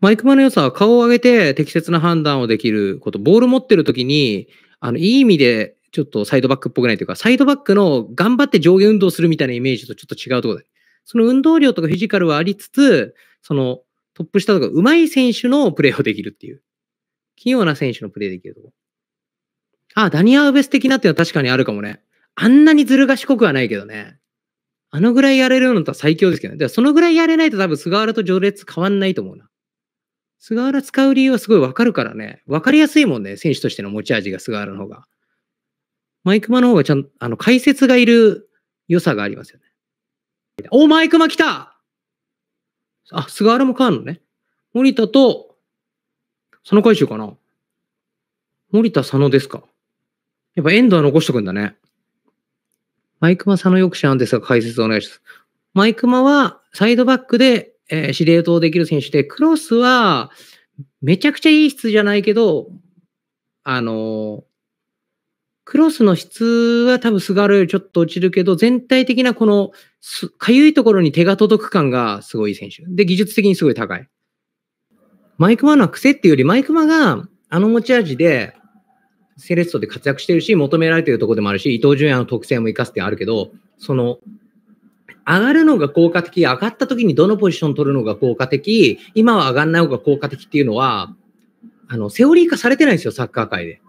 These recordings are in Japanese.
マイクマの良さは顔を上げて適切な判断をできること、ボール持ってる時に、あの、いい意味でちょっとサイドバックっぽくないというか、サイドバックの頑張って上下運動するみたいなイメージとちょっと違うところで、その運動量とかフィジカルはありつつ、そのトップ下とか上手い選手のプレーをできるっていう。器用な選手のプレーできるとこ。あ、ダニア・ウベス的なっていうのは確かにあるかもね。あんなにずる賢くはないけどね。あのぐらいやれるのとは最強ですけどね。だからそのぐらいやれないと多分菅原と序列変わんないと思うな。菅原使う理由はすごいわかるからね。わかりやすいもんね。選手としての持ち味が菅原の方が。マイクマの方がちゃん、あの、解説がいる良さがありますよね。お、マイクマ来たあ、菅原も変わるのね。森田と、佐野回収かな森田佐野ですかやっぱ遠藤は残しとくんだね。マイクマ佐野よくしゃんですが解説お願いします。マイクマはサイドバックでえー、司令塔できる選手で、クロスは、めちゃくちゃいい質じゃないけど、あの、クロスの質は多分菅原よりちょっと落ちるけど、全体的なこの、かゆいところに手が届く感がすごい選手。で、技術的にすごい高い。マイクマの癖っていうより、マイクマがあの持ち味で、セレッソで活躍してるし、求められてるとこでもあるし、伊藤純也の特性も生かすってあるけど、その、上がるのが効果的、上がった時にどのポジション取るのが効果的、今は上がんない方が効果的っていうのは、あの、セオリー化されてないんですよ、サッカー界で。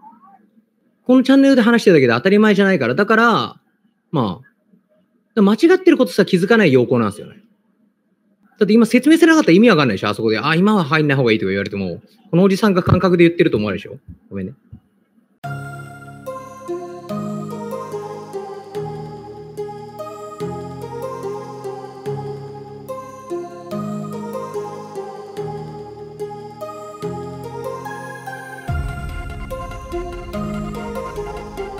このチャンネルで話してるだけで当たり前じゃないから。だから、まあ、間違ってることさ気づかない要項なんですよね。だって今説明せなかったら意味わかんないでしょあそこで。あ、今は入んない方がいいとか言われても、このおじさんが感覚で言ってると思われるでしょごめんね。